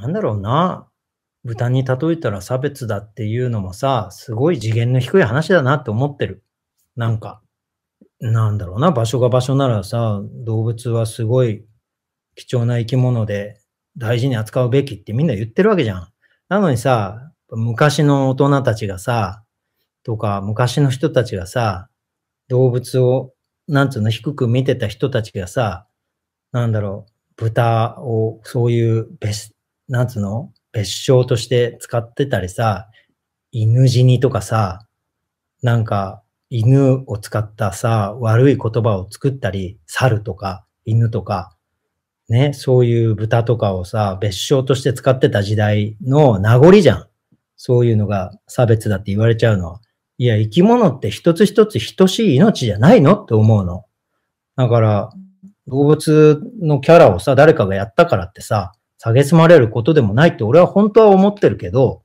なんだろうな、豚に例えたら差別だっていうのもさ、すごい次元の低い話だなって思ってる。なんか、なんだろうな、場所が場所ならさ、動物はすごい貴重な生き物で大事に扱うべきってみんな言ってるわけじゃん。なのにさ、昔の大人たちがさ、とか昔の人たちがさ、動物を、なんつうの、低く見てた人たちがさ、なんだろう、豚をそういうなんつうの別称として使ってたりさ、犬死にとかさ、なんか犬を使ったさ、悪い言葉を作ったり、猿とか犬とか、ね、そういう豚とかをさ、別称として使ってた時代の名残じゃん。そういうのが差別だって言われちゃうのは。いや、生き物って一つ一つ等しい命じゃないのって思うの。だから、動物のキャラをさ、誰かがやったからってさ、蔑まれることでもないって俺は本当は思ってるけど、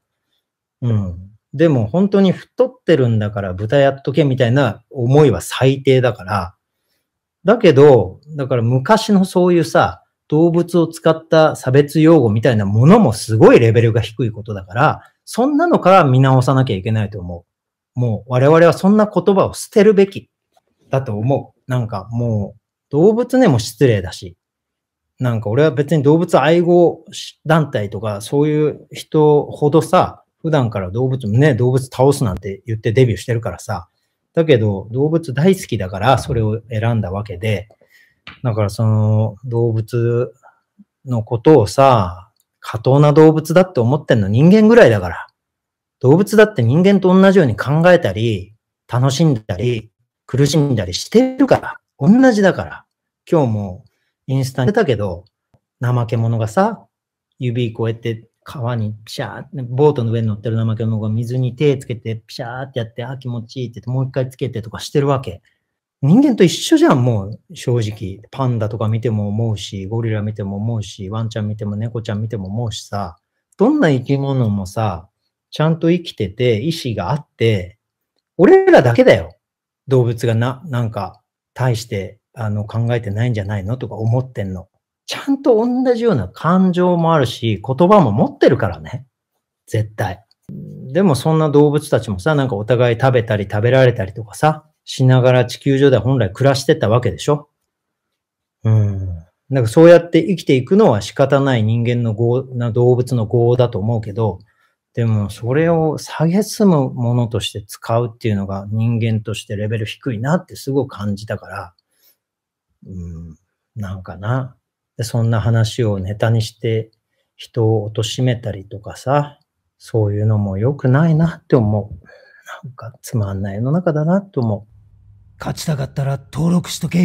うん。でも本当に太ってるんだから豚やっとけみたいな思いは最低だから、だけど、だから昔のそういうさ、動物を使った差別用語みたいなものもすごいレベルが低いことだから、そんなのから見直さなきゃいけないと思う。もう我々はそんな言葉を捨てるべきだと思う。なんかもう動物ねも失礼だし、なんか俺は別に動物愛護団体とかそういう人ほどさ、普段から動物、ね、動物倒すなんて言ってデビューしてるからさ、だけど動物大好きだからそれを選んだわけで、だからその動物のことをさ、過当な動物だって思ってんの人間ぐらいだから。動物だって人間と同じように考えたり、楽しんだり、苦しんだりしてるから。同じだから。今日もインスタ出たけど、怠け者がさ、指こうやって川にピシャーって、ボートの上に乗ってる怠け者が水に手つけてピシャーってやって、あ、気持ちいいってもう一回つけてとかしてるわけ。人間と一緒じゃん、もう正直。パンダとか見ても思うし、ゴリラ見ても思うし、ワンちゃん見ても猫ちゃん見ても思うしさ、どんな生き物もさ、ちゃんと生きてて、意志があって、俺らだけだよ。動物がな、なんか、対してあの考えてないんじゃないのとか思ってんの。ちゃんと同じような感情もあるし、言葉も持ってるからね。絶対。でもそんな動物たちもさ、なんかお互い食べたり食べられたりとかさ、しながら地球上では本来暮らしてたわけでしょうん。なんかそうやって生きていくのは仕方ない人間の業、な動物の業だと思うけど、でもそれを蔑むものとして使うっていうのが人間としてレベル低いなってすごく感じたから、うん、なんかな。で、そんな話をネタにして人を貶めたりとかさ、そういうのも良くないなって思う。なんかつまんない世の中だなって思う。勝ちたかったら登録しとけ